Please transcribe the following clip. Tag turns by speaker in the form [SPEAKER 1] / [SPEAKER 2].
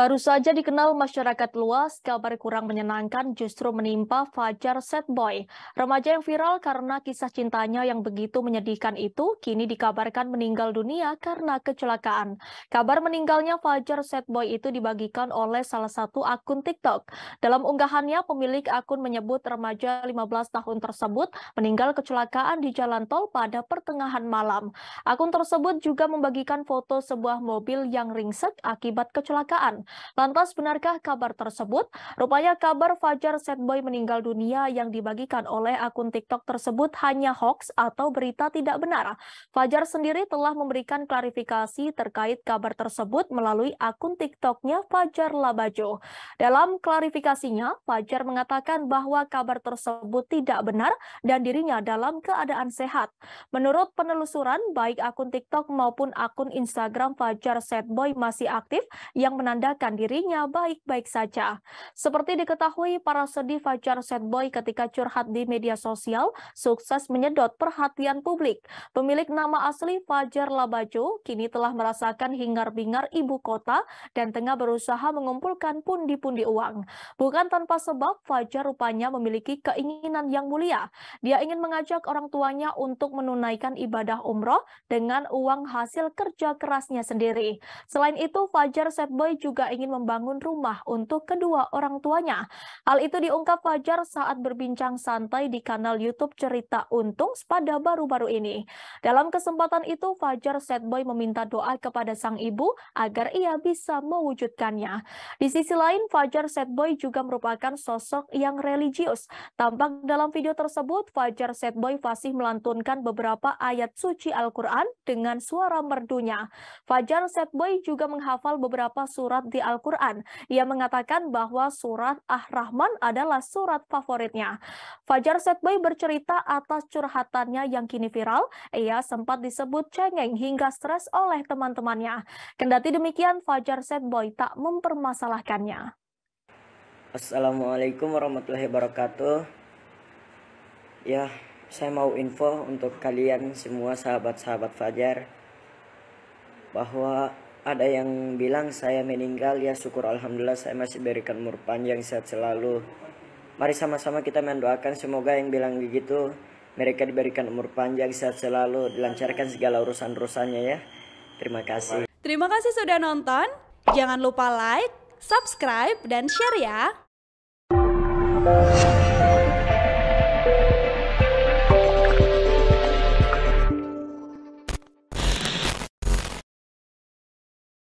[SPEAKER 1] Baru saja dikenal masyarakat luas, kabar kurang menyenangkan justru menimpa Fajar Setboy. Remaja yang viral karena kisah cintanya yang begitu menyedihkan itu, kini dikabarkan meninggal dunia karena kecelakaan. Kabar meninggalnya Fajar Setboy itu dibagikan oleh salah satu akun TikTok. Dalam unggahannya, pemilik akun menyebut remaja 15 tahun tersebut meninggal kecelakaan di jalan tol pada pertengahan malam. Akun tersebut juga membagikan foto sebuah mobil yang ringsek akibat kecelakaan. Lantas benarkah kabar tersebut? Rupanya kabar Fajar Setboy meninggal dunia yang dibagikan oleh akun TikTok tersebut hanya hoax atau berita tidak benar. Fajar sendiri telah memberikan klarifikasi terkait kabar tersebut melalui akun TikToknya Fajar Labajo. Dalam klarifikasinya, Fajar mengatakan bahwa kabar tersebut tidak benar dan dirinya dalam keadaan sehat. Menurut penelusuran, baik akun TikTok maupun akun Instagram Fajar Setboy masih aktif yang menandakan menjagakan dirinya baik-baik saja. Seperti diketahui, para sedih Fajar Setboy ketika curhat di media sosial sukses menyedot perhatian publik. Pemilik nama asli Fajar Labajo kini telah merasakan hingar-bingar ibu kota dan tengah berusaha mengumpulkan pundi-pundi uang. Bukan tanpa sebab, Fajar rupanya memiliki keinginan yang mulia. Dia ingin mengajak orang tuanya untuk menunaikan ibadah umroh dengan uang hasil kerja kerasnya sendiri. Selain itu, Fajar Setboy juga juga ingin membangun rumah untuk kedua orang tuanya. Hal itu diungkap Fajar saat berbincang santai di kanal YouTube Cerita Untung pada baru-baru ini. Dalam kesempatan itu, Fajar Setboy meminta doa kepada sang ibu agar ia bisa mewujudkannya. Di sisi lain, Fajar Setboy juga merupakan sosok yang religius. Tampak dalam video tersebut, Fajar Setboy fasih melantunkan beberapa ayat suci Al-Quran dengan suara merdunya. Fajar Setboy juga menghafal beberapa surat di Al-Quran. Ia mengatakan bahwa surat ah rahman adalah surat favoritnya. Fajar Setboy bercerita atas curhatannya yang kini viral. Ia sempat disebut cengeng hingga stres oleh teman-temannya. Kendati demikian, Fajar Setboy tak mempermasalahkannya.
[SPEAKER 2] Assalamualaikum warahmatullahi wabarakatuh. Ya, saya mau info untuk kalian semua sahabat-sahabat Fajar bahwa ada yang bilang saya meninggal ya syukur alhamdulillah saya masih berikan umur panjang sehat selalu mari sama-sama kita mendoakan semoga yang bilang begitu mereka diberikan umur panjang sehat selalu dilancarkan segala urusan-urusannya ya terima kasih
[SPEAKER 1] terima kasih sudah nonton jangan lupa like subscribe dan share ya